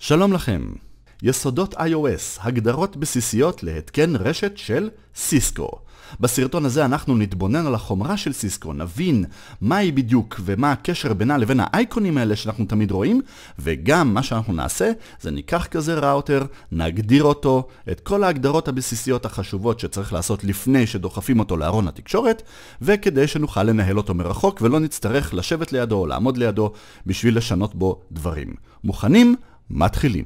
שלום לכם. יסודות iOS, הגדרות בסיסיות להתקן רשת של סיסקו. בסרטון הזה אנחנו נתבונן על החומרה של סיסקו, נבין מה היא בדיוק ומה הקשר בינה לבין האייקונים האלה שאנחנו תמיד רואים, וגם מה שאנחנו נעשה זה ניקח כזה ראוטר, נגדיר אותו, את כל ההגדרות הבסיסיות החשובות שצריך לעשות לפני שדוחפים אותו לארון התקשורת, וכדי שנוכל לנהל אותו מרחוק ולא נצטרך לשבת לידו או לעמוד לידו בשביל לשנות בו דברים. מוכנים? מתחילים.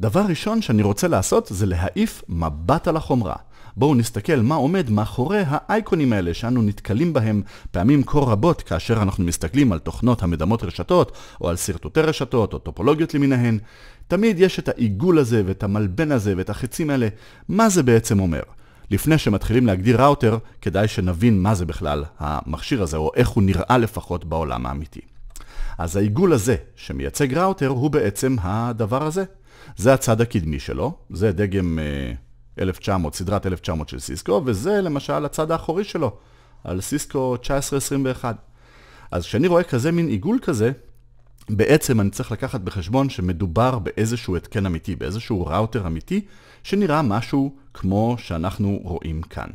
דבר ראשון שאני רוצה לעשות זה להעיף מבט על החומרה. בואו נסתכל מה עומד מאחורי האייקונים האלה שאנו נתקלים בהם פעמים כה רבות כאשר אנחנו מסתכלים על תוכנות המדמות רשתות, או על שרטוטי רשתות, או טופולוגיות למיניהן. תמיד יש את העיגול הזה, ואת המלבן הזה, ואת החצים האלה. מה זה בעצם אומר? לפני שמתחילים להגדיר ראוטר, כדאי שנבין מה זה בכלל המכשיר הזה, או איך הוא נראה לפחות בעולם האמיתי. אז העיגול הזה שמייצג ראוטר הוא בעצם הדבר הזה. זה הצד הקדמי שלו, זה דגם 1900, אה, סדרת 1900 של סיסקו, וזה למשל הצד האחורי שלו, על סיסקו 1921. אז כשאני רואה כזה מין עיגול כזה, בעצם אני צריך לקחת בחשבון שמדובר באיזשהו התקן אמיתי, באיזשהו ראוטר אמיתי, שנראה משהו כמו שאנחנו רואים כאן.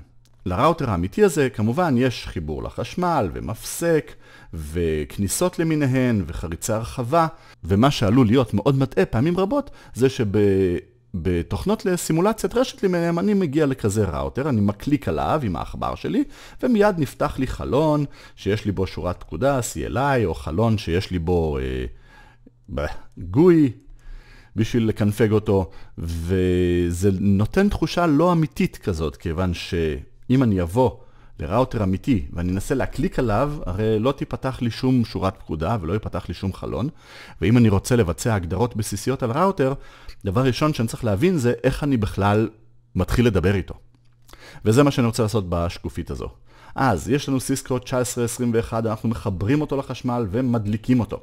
לראוטר האמיתי הזה כמובן יש חיבור לחשמל ומפסק וכניסות למיניהן, וחריצה הרחבה, ומה שעלול להיות מאוד מטעה פעמים רבות, זה שב... בתוכנות לסימולציית רשת למיניהם, אני מגיע לכזה ראוטר, אני מקליק עליו עם העכבר שלי, ומיד נפתח לי חלון שיש לי בו שורת פקודה, CLI, או חלון שיש לי בו אה, גוי בשביל לקנפג אותו, וזה נותן תחושה לא אמיתית כזאת, כיוון שאם אני אבוא לראוטר אמיתי, ואני אנסה להקליק עליו, הרי לא תיפתח לי שום שורת פקודה ולא ייפתח לי שום חלון, ואם אני רוצה לבצע הגדרות בסיסיות על ראוטר, דבר ראשון שאני צריך להבין זה איך אני בכלל מתחיל לדבר איתו. וזה מה שאני רוצה לעשות בשקופית הזו. אז יש לנו סיסקו 1921, אנחנו מחברים אותו לחשמל ומדליקים אותו.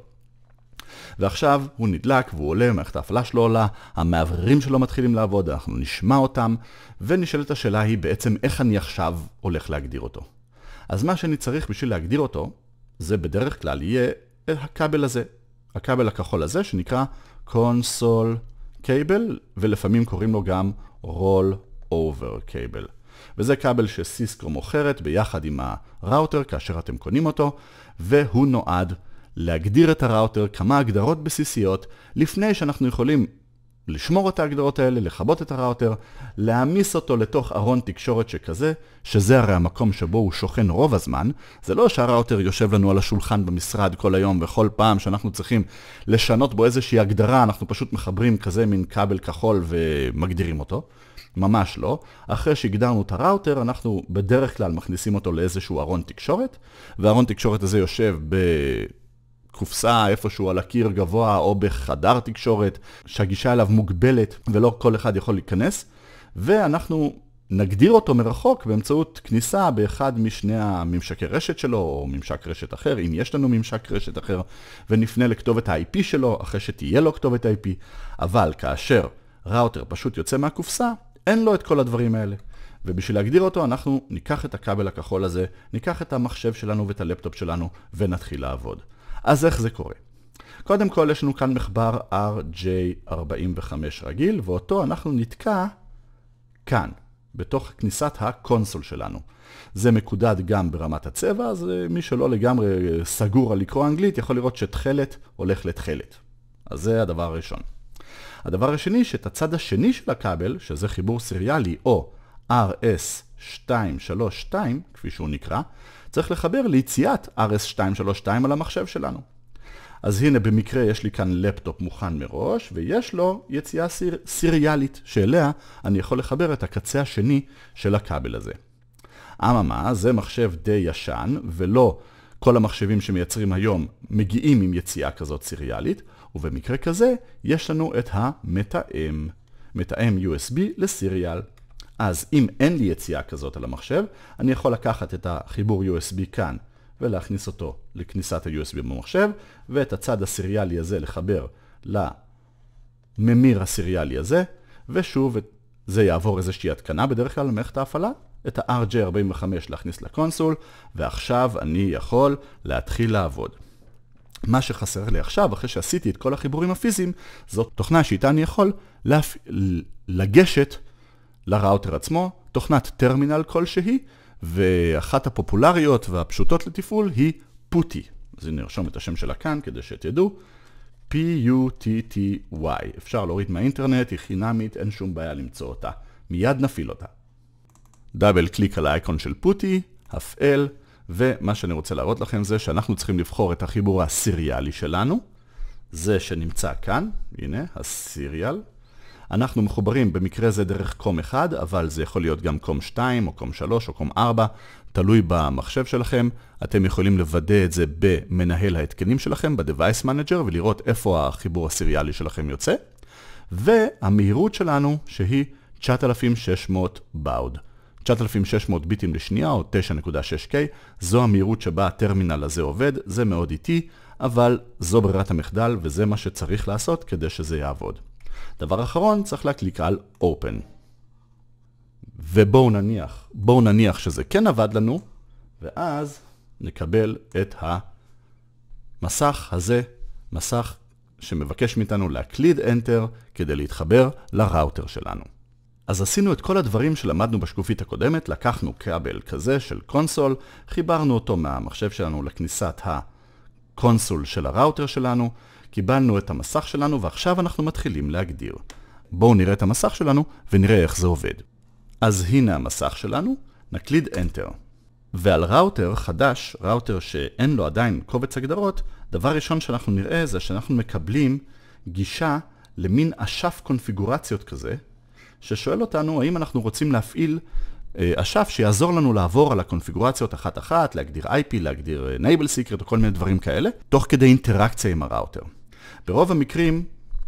ועכשיו הוא נדלק והוא עולה, מערכת ההפעלה שלו עולה, המאווררים שלו מתחילים לעבוד, אנחנו נשמע אותם, ונשאלת השאלה היא בעצם איך אני עכשיו הולך להגדיר אותו. אז מה שאני צריך בשביל להגדיר אותו, זה בדרך כלל יהיה הכבל הזה, הכבל הכחול הזה שנקרא קונסול קייבל, ולפעמים קוראים לו גם רול אובר קייבל. וזה כבל שסיסקו מוכרת ביחד עם הראוטר כאשר אתם קונים אותו, והוא נועד להגדיר את הראוטר כמה הגדרות בסיסיות לפני שאנחנו יכולים לשמור את ההגדרות האלה, לכבות את הראוטר, להעמיס אותו לתוך ארון תקשורת שכזה, שזה הרי המקום שבו הוא שוכן רוב הזמן, זה לא שהראוטר יושב לנו על השולחן במשרד כל היום וכל פעם שאנחנו צריכים לשנות בו איזושהי הגדרה, אנחנו פשוט מחברים כזה מין כבל כחול ומגדירים אותו. ממש לא. אחרי שהגדרנו את הראוטר, אנחנו בדרך כלל מכניסים אותו לאיזשהו ארון תקשורת, והארון תקשורת הזה יושב ב... קופסה איפשהו על הקיר גבוה או בחדר תקשורת, שהגישה אליו מוגבלת ולא כל אחד יכול להיכנס, ואנחנו נגדיר אותו מרחוק באמצעות כניסה באחד משני הממשקי רשת שלו, או ממשק רשת אחר, אם יש לנו ממשק רשת אחר, ונפנה לכתובת ה-IP שלו, אחרי שתהיה לו כתובת IP, אבל כאשר ראוטר פשוט יוצא מהקופסה, אין לו את כל הדברים האלה. ובשביל להגדיר אותו אנחנו ניקח את הכבל הכחול הזה, ניקח את המחשב שלנו ואת הלפטופ שלנו ונתחיל לעבוד. אז איך זה קורה? קודם כל יש לנו כאן מחבר RJ45 רגיל, ואותו אנחנו נתקע כאן, בתוך כניסת הקונסול שלנו. זה מקודד גם ברמת הצבע, אז אה, מי שלא לגמרי אה, סגור על לקרוא אנגלית יכול לראות שתכלת הולך לתכלת. אז זה הדבר הראשון. הדבר השני, שאת הצד השני של הכבל, שזה חיבור סריאלי, או RS, RS232, כפי שהוא נקרא, צריך לחבר ליציאת RS232 על המחשב שלנו. אז הנה במקרה יש לי כאן לפטופ מוכן מראש, ויש לו יציאה סיר, סיריאלית, שאליה אני יכול לחבר את הקצה השני של הכבל הזה. אממה, זה מחשב די ישן, ולא כל המחשבים שמייצרים היום מגיעים עם יציאה כזאת סיריאלית, ובמקרה כזה יש לנו את המתאם, מתאם USB לסיריאל. אז אם אין לי יציאה כזאת על המחשב, אני יכול לקחת את החיבור USB כאן ולהכניס אותו לכניסת ה-USB במחשב, ואת הצד הסריאלי הזה לחבר לממיר הסריאלי הזה, ושוב זה יעבור איזושהי התקנה בדרך כלל למערכת ההפעלה, את ה-RJ45 להכניס לקונסול, ועכשיו אני יכול להתחיל לעבוד. מה שחסר לי עכשיו, אחרי שעשיתי את כל החיבורים הפיזיים, זאת תוכנה שאיתה אני יכול להפ... לגשת לראוטר עצמו, תוכנת טרמינל כלשהי, ואחת הפופולריות והפשוטות לתפעול היא פוטי. אז הנה נרשום את השם שלה כאן כדי שתדעו. P-U-T-T-Y. אפשר להוריד מהאינטרנט, היא חינמית, אין שום בעיה למצוא אותה. מיד נפעיל אותה. דאבל קליק על האייקון של פוטי, הפעל, ומה שאני רוצה להראות לכם זה שאנחנו צריכים לבחור את החיבור הסיריאלי שלנו. זה שנמצא כאן, הנה, הסיריאל. אנחנו מחוברים במקרה זה דרך קום 1, אבל זה יכול להיות גם קום 2 או קום 3 או קום 4, תלוי במחשב שלכם. אתם יכולים לוודא את זה במנהל ההתקנים שלכם, ב-Device Manager, ולראות איפה החיבור הסיריאלי שלכם יוצא. והמהירות שלנו, שהיא 9600 באוד. 9600 ביטים לשנייה או 9.6K, זו המהירות שבה הטרמינל הזה עובד, זה מאוד איטי, אבל זו ברירת המחדל וזה מה שצריך לעשות כדי שזה יעבוד. דבר אחרון, צריך להקליק על Open. ובואו נניח, בואו נניח שזה כן עבד לנו, ואז נקבל את המסך הזה, מסך שמבקש מאיתנו להקליד Enter כדי להתחבר לראוטר שלנו. אז עשינו את כל הדברים שלמדנו בשקופית הקודמת, לקחנו כבל כזה של קונסול, חיברנו אותו מהמחשב שלנו לכניסת הקונסול של הראוטר שלנו, קיבלנו את המסך שלנו ועכשיו אנחנו מתחילים להגדיר. בואו נראה את המסך שלנו ונראה איך זה עובד. אז הנה המסך שלנו, נקליד Enter. ועל ראוטר חדש, ראוטר שאין לו עדיין קובץ הגדרות, דבר ראשון שאנחנו נראה זה שאנחנו מקבלים גישה למין אשף קונפיגורציות כזה, ששואל אותנו האם אנחנו רוצים להפעיל אה, אשף שיעזור לנו לעבור על הקונפיגורציות אחת-אחת, להגדיר IP, להגדיר אה, Enable Secret או כל מיני דברים כאלה, תוך כדי אינטראקציה עם הראוטר. ברוב המקרים,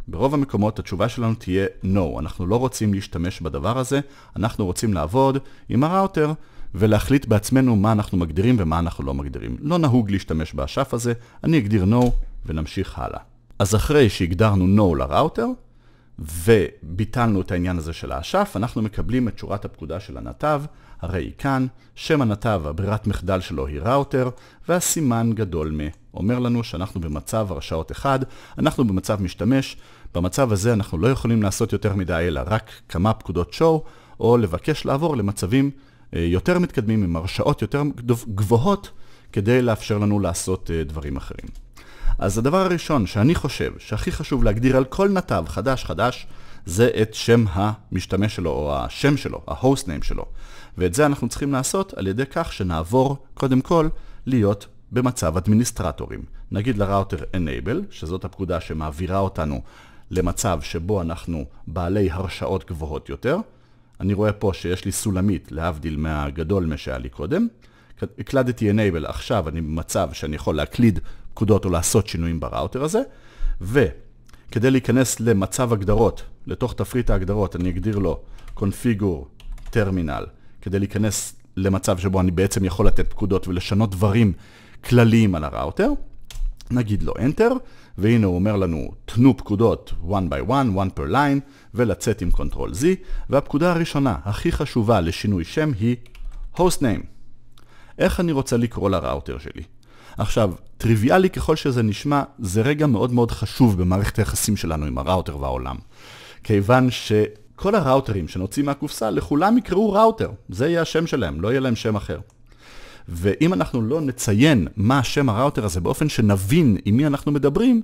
ברוב המקומות התשובה שלנו תהיה No, אנחנו לא רוצים להשתמש בדבר הזה, אנחנו רוצים לעבוד עם הראוטר ולהחליט בעצמנו מה אנחנו מגדירים ומה אנחנו לא מגדירים. לא נהוג להשתמש באשף הזה, אני אגדיר No ונמשיך הלאה. אז אחרי שהגדרנו No לראוטר, וביטלנו את העניין הזה של האשף, אנחנו מקבלים את שורת הפקודה של הנתב, הרי היא כאן, שם הנתב, הברירת מחדל שלו היא ראוטר, והסימן גדול מ. אומר לנו שאנחנו במצב הרשאות 1, אנחנו במצב משתמש, במצב הזה אנחנו לא יכולים לעשות יותר מדי אלא רק כמה פקודות show, או לבקש לעבור למצבים אה, יותר מתקדמים עם הרשאות יותר גבוהות, כדי לאפשר לנו לעשות אה, דברים אחרים. אז הדבר הראשון שאני חושב שהכי חשוב להגדיר על כל נתב חדש חדש, זה את שם המשתמש שלו, או השם שלו, ה-host name שלו. ואת זה אנחנו צריכים לעשות על ידי כך שנעבור, קודם כל, להיות במצב אדמיניסטרטורים. נגיד לראוטר enable, שזאת הפקודה שמעבירה אותנו למצב שבו אנחנו בעלי הרשאות גבוהות יותר. אני רואה פה שיש לי סולמית, להבדיל מהגדול משהיה לי קודם. הקלדתי enable, עכשיו אני במצב שאני יכול להקליד פקודות או לעשות שינויים בראוטר הזה, וכדי להיכנס למצב הגדרות, לתוך תפריט ההגדרות, אני אגדיר לו קונפיגור טרמינל, כדי להיכנס למצב שבו אני בעצם יכול לתת פקודות ולשנות דברים כלליים על הראוטר. נגיד לו Enter, והנה הוא אומר לנו תנו פקודות one by one, one per line, ולצאת עם Ctrl Z, והפקודה הראשונה, הכי חשובה לשינוי שם היא host name. איך אני רוצה לקרוא לראוטר שלי? עכשיו, טריוויאלי ככל שזה נשמע, זה רגע מאוד מאוד חשוב במערכת היחסים שלנו עם הראוטר והעולם. כיוון שכל הראוטרים שנוציא מהקופסה, לכולם יקראו ראוטר. זה יהיה השם שלהם, לא יהיה להם שם אחר. ואם אנחנו לא נציין מה השם הראוטר הזה באופן שנבין עם מי אנחנו מדברים,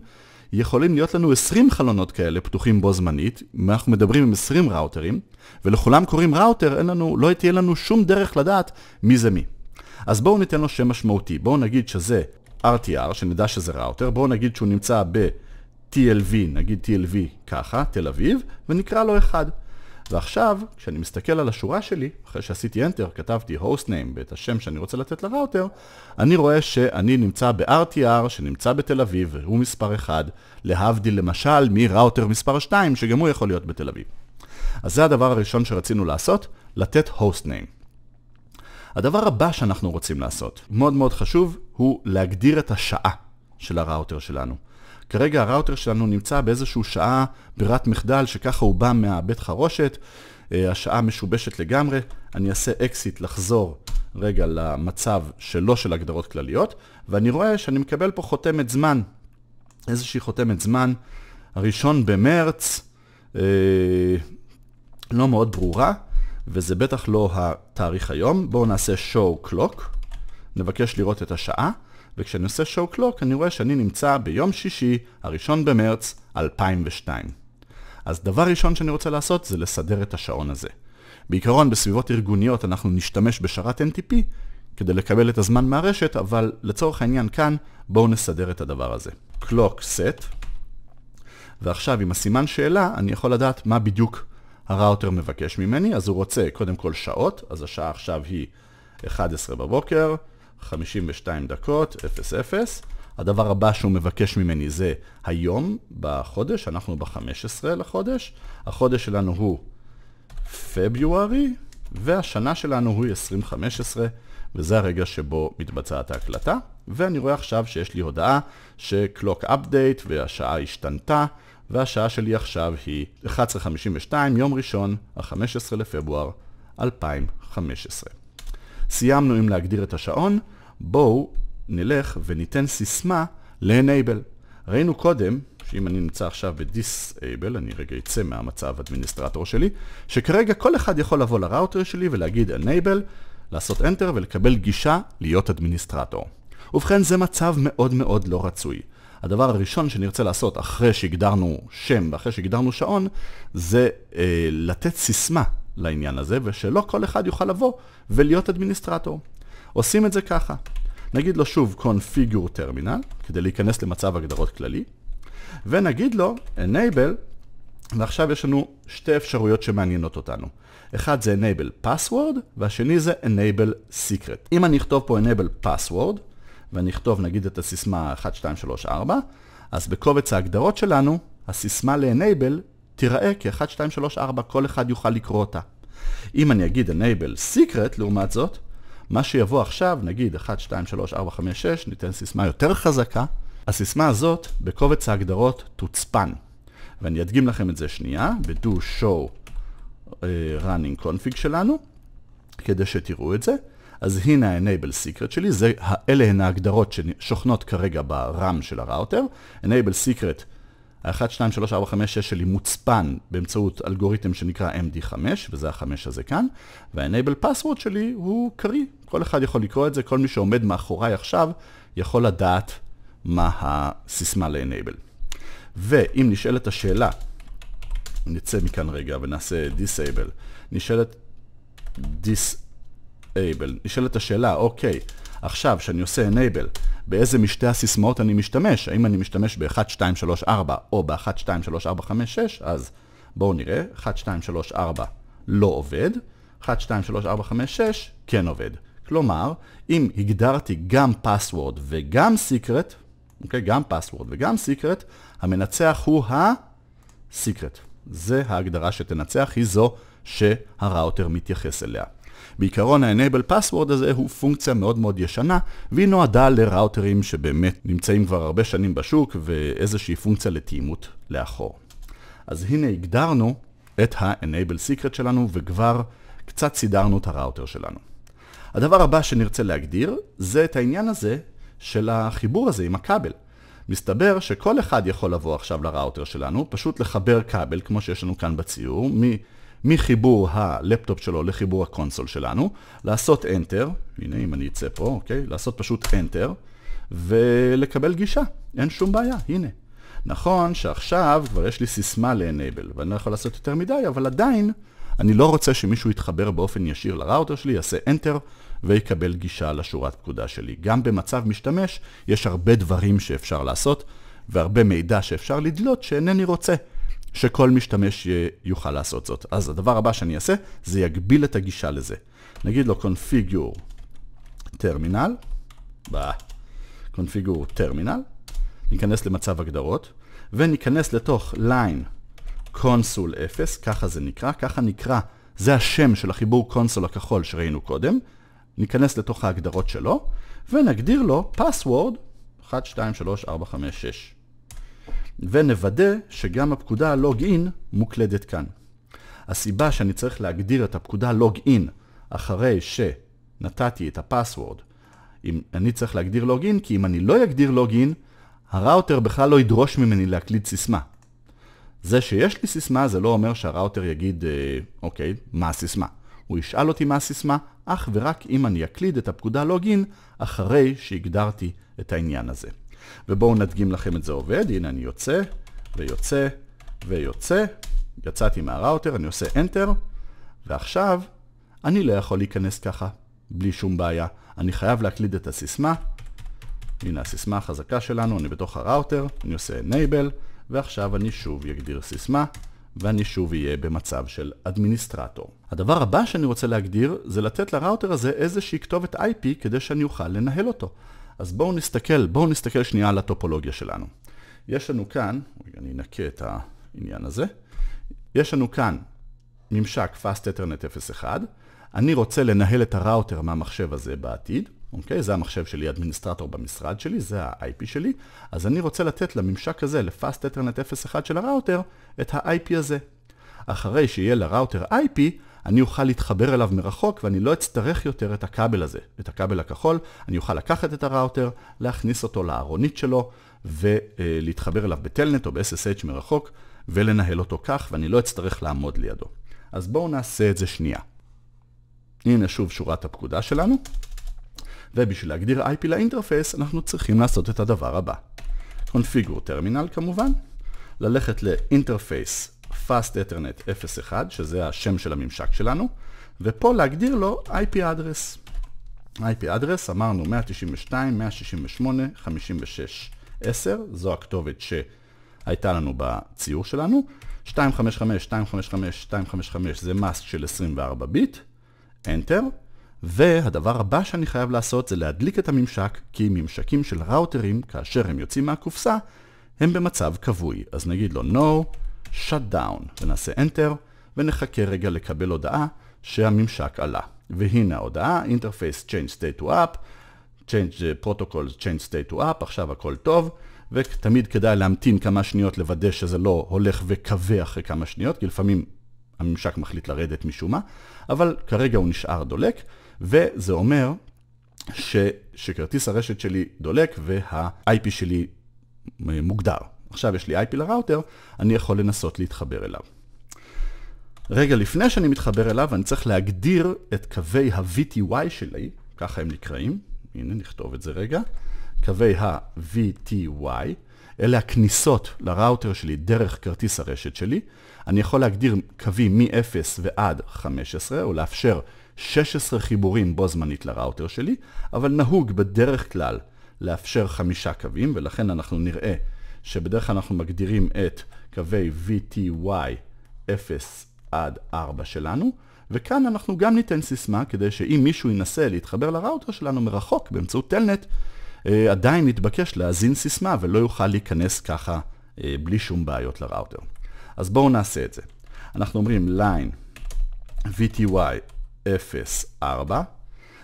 יכולים להיות לנו 20 חלונות כאלה פתוחים בו זמנית, אם אנחנו מדברים עם 20 ראוטרים, ולכולם קוראים ראוטר, אין לנו, לא תהיה לנו שום דרך לדעת מי זה מי. אז בואו ניתן לו שם משמעותי, בואו נגיד שזה RTR, שנדע שזה ראוטר, בואו נגיד שהוא נמצא ב-TLV, נגיד TLV ככה, תל אביב, ונקרא לו 1. ועכשיו, כשאני מסתכל על השורה שלי, אחרי שעשיתי Enter, כתבתי hostname ואת השם שאני רוצה לתת לראוטר, אני רואה שאני נמצא ב-RTR שנמצא בתל אביב, והוא מספר 1, להבדיל למשל מראוטר מספר 2, שגם הוא יכול להיות בתל אביב. אז זה הדבר הראשון שרצינו לעשות, לתת hostname. הדבר הבא שאנחנו רוצים לעשות, מאוד מאוד חשוב, הוא להגדיר את השעה של הראוטר שלנו. כרגע הראוטר שלנו נמצא באיזושהי שעה ברירת מחדל, שככה הוא בא מהבית חרושת, אה, השעה משובשת לגמרי, אני אעשה אקזיט לחזור רגע למצב שלא של הגדרות כלליות, ואני רואה שאני מקבל פה חותמת זמן, איזושהי חותמת זמן, הראשון במרץ, אה, לא מאוד ברורה, וזה בטח לא התאריך היום. בואו נעשה show clock, נבקש לראות את השעה, וכשאני עושה show clock אני רואה שאני נמצא ביום שישי, הראשון במרץ 2002. אז דבר ראשון שאני רוצה לעשות זה לסדר את השעון הזה. בעיקרון בסביבות ארגוניות אנחנו נשתמש בשרת NTP כדי לקבל את הזמן מהרשת, אבל לצורך העניין כאן בואו נסדר את הדבר הזה. clock set, ועכשיו עם הסימן שאלה אני יכול לדעת מה בדיוק הראוטר מבקש ממני, אז הוא רוצה קודם כל שעות, אז השעה עכשיו היא 11 בבוקר, 52 דקות, 00. הדבר הבא שהוא מבקש ממני זה היום בחודש, אנחנו ב-15 לחודש, החודש שלנו הוא פברוארי, והשנה שלנו הוא 2015, וזה הרגע שבו מתבצעת ההקלטה. ואני רואה עכשיו שיש לי הודעה ש-Clock Update והשעה השתנתה, והשעה שלי עכשיו היא 11:52, יום ראשון, ה-15 לפברואר 2015. סיימנו עם להגדיר את השעון, בואו נלך וניתן סיסמה ל-enable. ראינו קודם, שאם אני נמצא עכשיו ב-disable, אני רגע אצא מהמצב אדמיניסטרטור שלי, שכרגע כל אחד יכול לבוא לראוטר שלי ולהגיד enable, לעשות enter ולקבל גישה להיות אדמיניסטרטור. ובכן, זה מצב מאוד מאוד לא רצוי. הדבר הראשון שנרצה לעשות אחרי שהגדרנו שם ואחרי שהגדרנו שעון, זה אה, לתת סיסמה לעניין הזה, ושלא כל אחד יוכל לבוא ולהיות אדמיניסטרטור. עושים את זה ככה. נגיד לו שוב configure terminal, כדי להיכנס למצב הגדרות כללי, ונגיד לו enable, ועכשיו יש לנו שתי אפשרויות שמעניינות אותנו. אחד זה enable password, והשני זה enable secret. אם אני אכתוב פה enable password, ואני אכתוב נגיד את הסיסמה 1, 2, 3, 4, אז בקובץ ההגדרות שלנו, הסיסמה ל-enable תיראה כ-1, 2, 3, 4, כל אחד יוכל לקרוא אותה. אם אני אגיד enable secret לעומת זאת, מה שיבוא עכשיו, נגיד 1, 2, 3, 4, 5, 6, ניתן סיסמה יותר חזקה, הסיסמה הזאת בקובץ ההגדרות תוצפן. ואני אדגים לכם את זה שנייה, ב-do show אה, running config שלנו, כדי שתראו את זה. אז הנה ה-Enable Secret שלי, זה, אלה הן ההגדרות ששוכנות כרגע ברם של הראוטר. Enable Secret, ה-1, 2, 3, 4, 5, 6 שלי מוצפן באמצעות אלגוריתם שנקרא MD5, וזה החמש הזה כאן, וה-Enable Password שלי הוא קריא, כל אחד יכול לקרוא את זה, כל מי שעומד מאחוריי עכשיו יכול לדעת מה הסיסמה ל-Enable. ואם נשאלת השאלה, נצא מכאן רגע ונעשה Disable, נשאלת Disable, Enable. נשאלת השאלה, אוקיי, עכשיו שאני עושה Enable, באיזה משתי הסיסמאות אני משתמש? האם אני משתמש ב 1234 או ב 1234 56 אז בואו נראה, 1234 לא עובד, 1, כן עובד. כלומר, אם הגדרתי גם password וגם secret, אוקיי, גם password וגם secret, המנצח הוא ה-secret. זה ההגדרה שתנצח, היא זו שהראוטר מתייחס אליה. בעיקרון ה-Enable Password הזה הוא פונקציה מאוד מאוד ישנה, והיא נועדה לראוטרים שבאמת נמצאים כבר הרבה שנים בשוק, ואיזושהי פונקציה לתאימות לאחור. אז הנה הגדרנו את ה-Enable Secret שלנו, וכבר קצת סידרנו את הראוטר שלנו. הדבר הבא שנרצה להגדיר, זה את העניין הזה של החיבור הזה עם הכבל. מסתבר שכל אחד יכול לבוא עכשיו לראוטר שלנו, פשוט לחבר כבל, כמו שיש לנו כאן בציור, מ... מחיבור הלפטופ שלו לחיבור הקונסול שלנו, לעשות Enter, הנה אם אני אצא פה, אוקיי? לעשות פשוט Enter, ולקבל גישה, אין שום בעיה, הנה. נכון שעכשיו כבר יש לי סיסמה ל-Enable, ואני לא יכול לעשות יותר מדי, אבל עדיין אני לא רוצה שמישהו יתחבר באופן ישיר לראוטר שלי, יעשה Enter ויקבל גישה לשורת פקודה שלי. גם במצב משתמש יש הרבה דברים שאפשר לעשות, והרבה מידע שאפשר לדלות שאינני רוצה. שכל משתמש יוכל לעשות זאת. אז הדבר הבא שאני אעשה, זה יגביל את הגישה לזה. נגיד לו קונפיגור טרמינל, configure טרמינל, ניכנס למצב הגדרות, וניכנס לתוך line קונסול 0, ככה זה נקרא, ככה נקרא, זה השם של החיבור קונסול הכחול שראינו קודם, ניכנס לתוך ההגדרות שלו, ונגדיר לו password 1, 2, 3, 4, 5, 6. ונוודא שגם הפקודה login מוקלדת כאן. הסיבה שאני צריך להגדיר את הפקודה login אחרי שנתתי את הפסוורד, אם אני צריך להגדיר login, כי אם אני לא אגדיר login, הראוטר בכלל לא ידרוש ממני להקליד סיסמה. זה שיש לי סיסמה זה לא אומר שהראוטר יגיד, אה, אוקיי, מה הסיסמה? הוא ישאל אותי מה הסיסמה, אך ורק אם אני אקליד את הפקודה login אחרי שהגדרתי את העניין הזה. ובואו נדגים לכם את זה עובד. הנה אני יוצא, ויוצא, ויוצא. יצאתי מהראוטר, אני עושה Enter, ועכשיו אני לא יכול להיכנס ככה, בלי שום בעיה. אני חייב להקליד את הסיסמה. הנה הסיסמה החזקה שלנו, אני בתוך הראוטר, אני עושה Enable, ועכשיו אני שוב אגדיר סיסמה, ואני שוב אהיה במצב של אדמיניסטרטור. הדבר הבא שאני רוצה להגדיר זה לתת לראוטר הזה איזושהי כתובת IP כדי שאני אוכל לנהל אותו. אז בואו נסתכל, בואו נסתכל שנייה על הטופולוגיה שלנו. יש לנו כאן, רגע, אני אנקה את העניין הזה, יש לנו כאן ממשק Fast Ethernet 01, אני רוצה לנהל את הראוטר מהמחשב הזה בעתיד, אוקיי? זה המחשב שלי, אדמיניסטרטור במשרד שלי, זה ה-IP שלי, אז אני רוצה לתת לממשק הזה, ל-Fast Ethernet 01 של הראוטר, את ה-IP הזה. אחרי שיהיה לראוטר IP, אני אוכל להתחבר אליו מרחוק ואני לא אצטרך יותר את הכבל הזה, את הכבל הכחול, אני אוכל לקחת את הראוטר, להכניס אותו לארונית שלו ולהתחבר אליו בטלנט או ב-SSH מרחוק ולנהל אותו כך ואני לא אצטרך לעמוד לידו. אז בואו נעשה את זה שנייה. הנה שוב שורת הפקודה שלנו, ובשביל להגדיר IP לאינטרפייס אנחנו צריכים לעשות את הדבר הבא. קונפיגור טרמינל כמובן, ללכת לאינטרפייס fast ethernet 01, שזה השם של הממשק שלנו, ופה להגדיר לו IP address. IP address אמרנו 192, 168, 56, 10, זו הכתובת שהייתה לנו בציור שלנו. 255, 255, 255 זה מאסק של 24 ביט, Enter, והדבר הבא שאני חייב לעשות זה להדליק את הממשק, כי ממשקים של ראוטרים, כאשר הם יוצאים מהקופסה, הם במצב כבוי. אז נגיד לו no, shutdown, ונעשה enter, ונחכה רגע לקבל הודעה שהממשק עלה. והנה ההודעה, interface change state to up, change uh, protocols change state to up, עכשיו הכל טוב, ותמיד כדאי להמתין כמה שניות לוודא שזה לא הולך וקווה אחרי כמה שניות, כי לפעמים הממשק מחליט לרדת משום מה, אבל כרגע הוא נשאר דולק, וזה אומר ש, שכרטיס הרשת שלי דולק וה-IP שלי אה, מוגדר. עכשיו יש לי IP לראוטר, אני יכול לנסות להתחבר אליו. רגע לפני שאני מתחבר אליו, אני צריך להגדיר את קווי ה-VTY שלי, ככה הם נקראים, הנה נכתוב את זה רגע, קווי ה-VTY, אלה הכניסות לראוטר שלי דרך כרטיס הרשת שלי. אני יכול להגדיר קווים מ-0 ועד 15, או לאפשר 16 חיבורים בו זמנית לראוטר שלי, אבל נהוג בדרך כלל לאפשר חמישה קווים, ולכן אנחנו נראה שבדרך כלל אנחנו מגדירים את קווי VTY 0 עד 4 שלנו, וכאן אנחנו גם ניתן סיסמה כדי שאם מישהו ינסה להתחבר לראוטר שלנו מרחוק באמצעות טלנט, אה, עדיין יתבקש להזין סיסמה ולא יוכל להיכנס ככה אה, בלי שום בעיות לראוטר. אז בואו נעשה את זה. אנחנו אומרים line VTY 0 4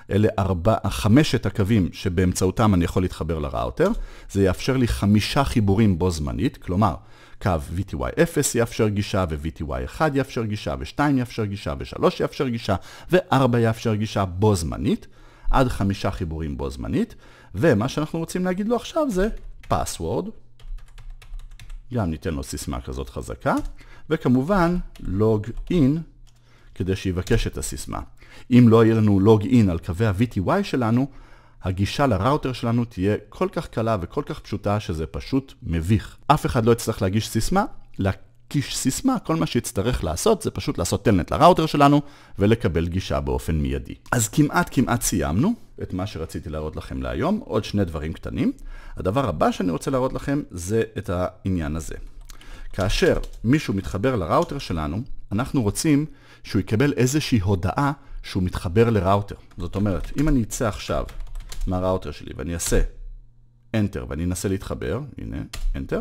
אלה ארבע, חמשת הקווים שבאמצעותם אני יכול להתחבר לראוטר. זה יאפשר לי חמישה חיבורים בו זמנית, כלומר, קו VTY0 יאפשר גישה, ו-VTY1 יאפשר גישה, ו-2 יאפשר גישה, ו-3 יאפשר גישה, ו-4 יאפשר גישה בו זמנית, עד חמישה חיבורים בו זמנית, ומה שאנחנו רוצים להגיד לו עכשיו זה password, גם ניתן לו סיסמה כזאת חזקה, וכמובן log in כדי שיבקש את הסיסמה. אם לא יהיה לנו לוג אין על קווי ה-VTY שלנו, הגישה לראוטר שלנו תהיה כל כך קלה וכל כך פשוטה שזה פשוט מביך. אף אחד לא יצטרך להגיש סיסמה, להקיש סיסמה, כל מה שיצטרך לעשות זה פשוט לעשות טלנט לראוטר שלנו ולקבל גישה באופן מיידי. אז כמעט כמעט סיימנו את מה שרציתי להראות לכם להיום, עוד שני דברים קטנים. הדבר הבא שאני רוצה להראות לכם זה את העניין הזה. כאשר מישהו מתחבר לראוטר שלנו, אנחנו רוצים שהוא יקבל איזושהי הודעה שהוא מתחבר לראוטר. זאת אומרת, אם אני אצא עכשיו מהראוטר שלי ואני אעשה Enter ואני אנסה להתחבר, הנה, Enter,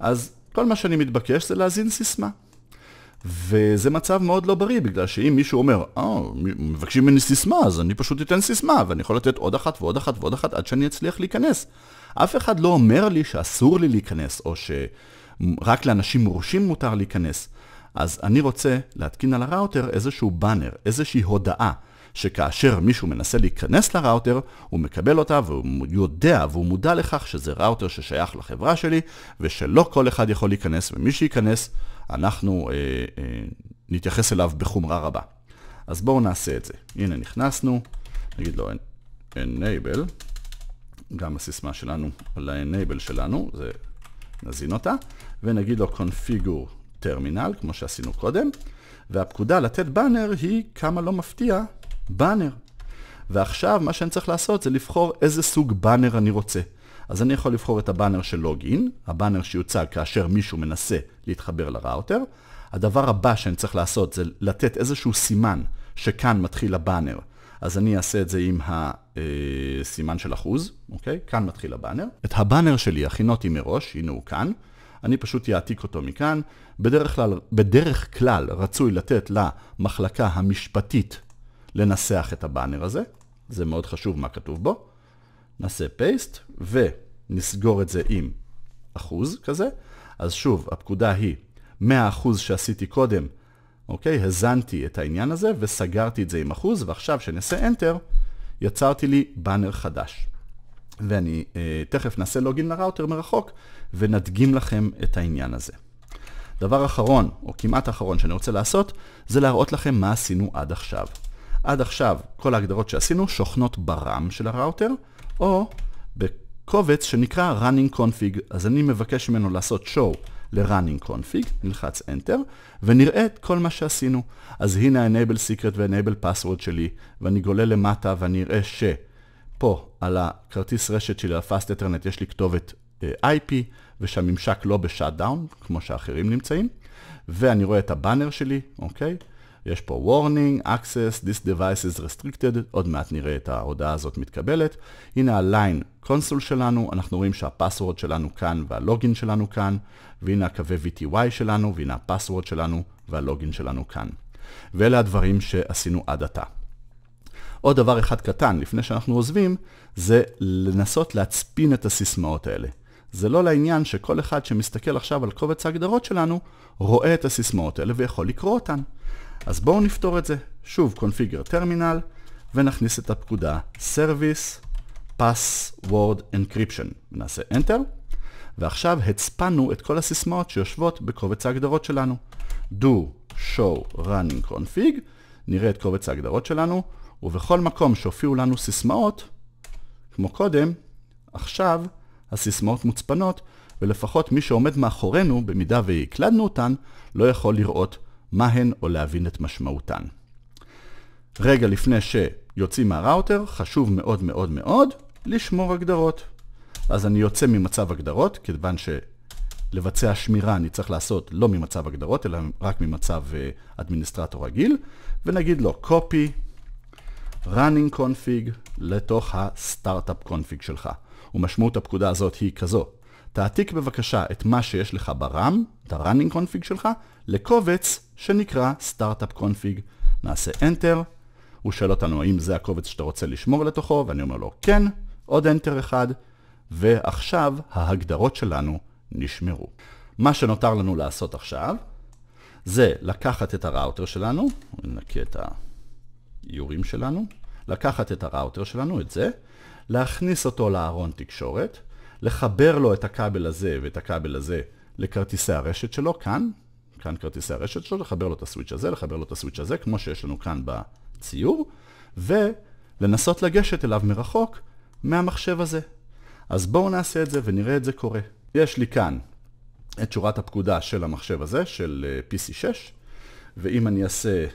אז כל מה שאני מתבקש זה להזין סיסמה. וזה מצב מאוד לא בריא, בגלל שאם מישהו אומר, אה, oh, מבקשים ממני סיסמה, אז אני פשוט אתן סיסמה, ואני יכול לתת עוד אחת ועוד אחת ועוד אחת עד שאני אצליח להיכנס. אף אחד לא אומר לי שאסור לי להיכנס, או שרק לאנשים מורשים מותר להיכנס. אז אני רוצה להתקין על הראוטר איזשהו באנר, איזושהי הודעה, שכאשר מישהו מנסה להיכנס לראוטר, הוא מקבל אותה והוא יודע והוא מודע לכך שזה ראוטר ששייך לחברה שלי, ושלא כל אחד יכול להיכנס, ומי שייכנס, אנחנו אה, אה, נתייחס אליו בחומרה רבה. אז בואו נעשה את זה. הנה נכנסנו, נגיד לו enable, גם הסיסמה שלנו ל-enable שלנו, זה נזין אותה, ונגיד לו configure טרמינל, כמו שעשינו קודם, והפקודה לתת באנר היא, כמה לא מפתיע, באנר. ועכשיו מה שאני צריך לעשות זה לבחור איזה סוג באנר אני רוצה. אז אני יכול לבחור את הבאנר של לוגין, הבאנר שיוצג כאשר מישהו מנסה להתחבר לראוטר. הדבר הבא שאני צריך לעשות זה לתת איזשהו סימן שכאן מתחיל הבאנר. אז אני אעשה את זה עם הסימן אה, של אחוז, אוקיי? כאן מתחיל הבאנר. את הבאנר שלי הכינותי מראש, הנה הוא כאן. אני פשוט אעתיק אותו מכאן, בדרך כלל, בדרך כלל רצוי לתת למחלקה המשפטית לנסח את הבאנר הזה, זה מאוד חשוב מה כתוב בו. נעשה פייסט ונסגור את זה עם אחוז כזה. אז שוב, הפקודה היא 100% שעשיתי קודם, אוקיי? הזנתי את העניין הזה וסגרתי את זה עם אחוז, ועכשיו כשנעשה Enter, יצרתי לי באנר חדש. ואני אה, תכף נעשה לוגין לראוטר מרחוק ונדגים לכם את העניין הזה. דבר אחרון, או כמעט אחרון שאני רוצה לעשות, זה להראות לכם מה עשינו עד עכשיו. עד עכשיו כל ההגדרות שעשינו שוכנות ברם של הראוטר, או בקובץ שנקרא running config, אז אני מבקש ממנו לעשות show ל-running config, נלחץ enter, ונראה את כל מה שעשינו. אז הנה ה-enable secret ו-enable password שלי, ואני גולה למטה ואני אראה ש... פה, על הכרטיס רשת שלי, על fast ethernet, יש לי כתובת אה, IP ושהממשק לא בשאט-דאון, כמו שאחרים נמצאים, ואני רואה את הבאנר שלי, אוקיי? יש פה warning, access, this device is restricted, עוד מעט נראה את ההודעה הזאת מתקבלת. הנה ה-line console שלנו, אנחנו רואים שהפסוורד שלנו כאן והלוגין שלנו כאן, והנה הקווי VTY שלנו, והנה הפסוורד שלנו והלוגין שלנו כאן. ואלה הדברים שעשינו עד עתה. עוד דבר אחד קטן, לפני שאנחנו עוזבים, זה לנסות להצפין את הסיסמאות האלה. זה לא לעניין שכל אחד שמסתכל עכשיו על קובץ ההגדרות שלנו, רואה את הסיסמאות האלה ויכול לקרוא אותן. אז בואו נפתור את זה. שוב, configure terminal, ונכניס את הפקודה service password encryption. נעשה enter, ועכשיו הצפנו את כל הסיסמאות שיושבות בקובץ ההגדרות שלנו. do show running config, נראה את קובץ ההגדרות שלנו, ובכל מקום שהופיעו לנו סיסמאות, כמו קודם, עכשיו הסיסמאות מוצפנות, ולפחות מי שעומד מאחורינו, במידה והקלדנו אותן, לא יכול לראות מה הן או להבין את משמעותן. רגע לפני שיוצאים מהראוטר, חשוב מאוד מאוד מאוד לשמור הגדרות. אז אני יוצא ממצב הגדרות, כיוון שלבצע שמירה אני צריך לעשות לא ממצב הגדרות, אלא רק ממצב uh, אדמיניסטרטור רגיל, ונגיד לו copy running config לתוך הסטארט-אפ קונפיג שלך. ומשמעות הפקודה הזאת היא כזו. תעתיק בבקשה את מה שיש לך ברם, את ה-running config שלך, לקובץ שנקרא startup config. נעשה enter, הוא שואל אותנו האם זה הקובץ שאתה רוצה לשמור לתוכו, ואני אומר לו כן, עוד enter אחד, ועכשיו ההגדרות שלנו נשמרו. מה שנותר לנו לעשות עכשיו, זה לקחת את הראוטר שלנו, ננקה את האיורים שלנו, לקחת את הראוטר שלנו, את זה, להכניס אותו לארון תקשורת, לחבר לו את הכבל הזה ואת הכבל הזה לכרטיסי הרשת שלו, כאן, כאן כרטיסי הרשת שלו, לחבר לו את הסוויץ' הזה, לחבר לו את הסוויץ' הזה, כמו שיש לנו כאן בציור, ולנסות לגשת אליו מרחוק מהמחשב הזה. אז בואו נעשה את זה ונראה את זה קורה. יש לי כאן את שורת הפקודה של המחשב הזה, של אה, PC6, ואם אני אעשה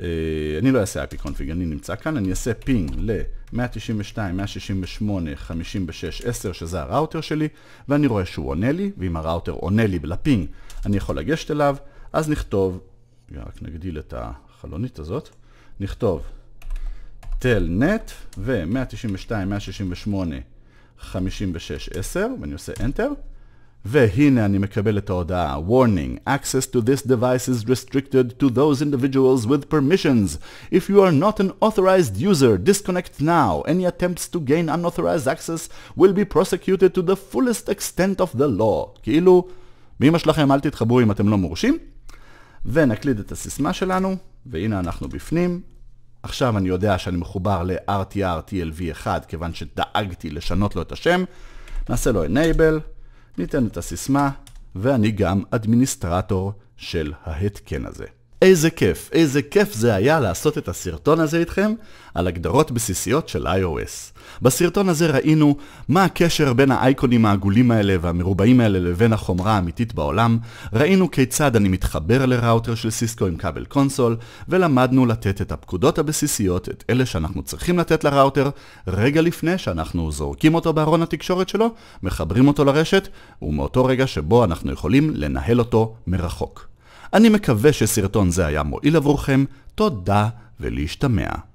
אה, אני לא אעשה IP קונפיג, אני נמצא כאן, אני אעשה פינג ל-192, 168, 56, 10, שזה הראוטר שלי, ואני רואה שהוא עונה לי, ואם הראוטר עונה לי לפינג, אני יכול לגשת אליו, אז נכתוב, רק נגדיל את החלונית הזאת, נכתוב telnet ו-192, 168, 56, 10, ואני עושה Enter. והנה אני מקבל את ההודעה Warning, access to this device is restricted to those individuals with permissions. If you are not an authorized user, disconnect now. Any attempts to gain unauthorized access will be prosecuted to the fullest extent of the law. כאילו, מאמא שלכם אל תתחברו אם אתם לא מורשים. ונקליד את הסיסמה שלנו, והנה אנחנו בפנים. עכשיו אני יודע שאני מחובר ל-RTR TLV1 כיוון שדאגתי לשנות לו את השם. נעשה לו Enable. ניתן את הסיסמה, ואני גם אדמיניסטרטור של ההתקן הזה. איזה כיף, איזה כיף זה היה לעשות את הסרטון הזה איתכם על הגדרות בסיסיות של iOS. בסרטון הזה ראינו מה הקשר בין האייקונים העגולים האלה והמרובעים האלה לבין החומרה האמיתית בעולם, ראינו כיצד אני מתחבר לראוטר של סיסקו עם כבל קונסול, ולמדנו לתת את הפקודות הבסיסיות, את אלה שאנחנו צריכים לתת לראוטר, רגע לפני שאנחנו זורקים אותו בארון התקשורת שלו, מחברים אותו לרשת, ומאותו רגע שבו אנחנו יכולים לנהל אותו מרחוק. אני מקווה שסרטון זה היה מועיל עבורכם, תודה ולהשתמע.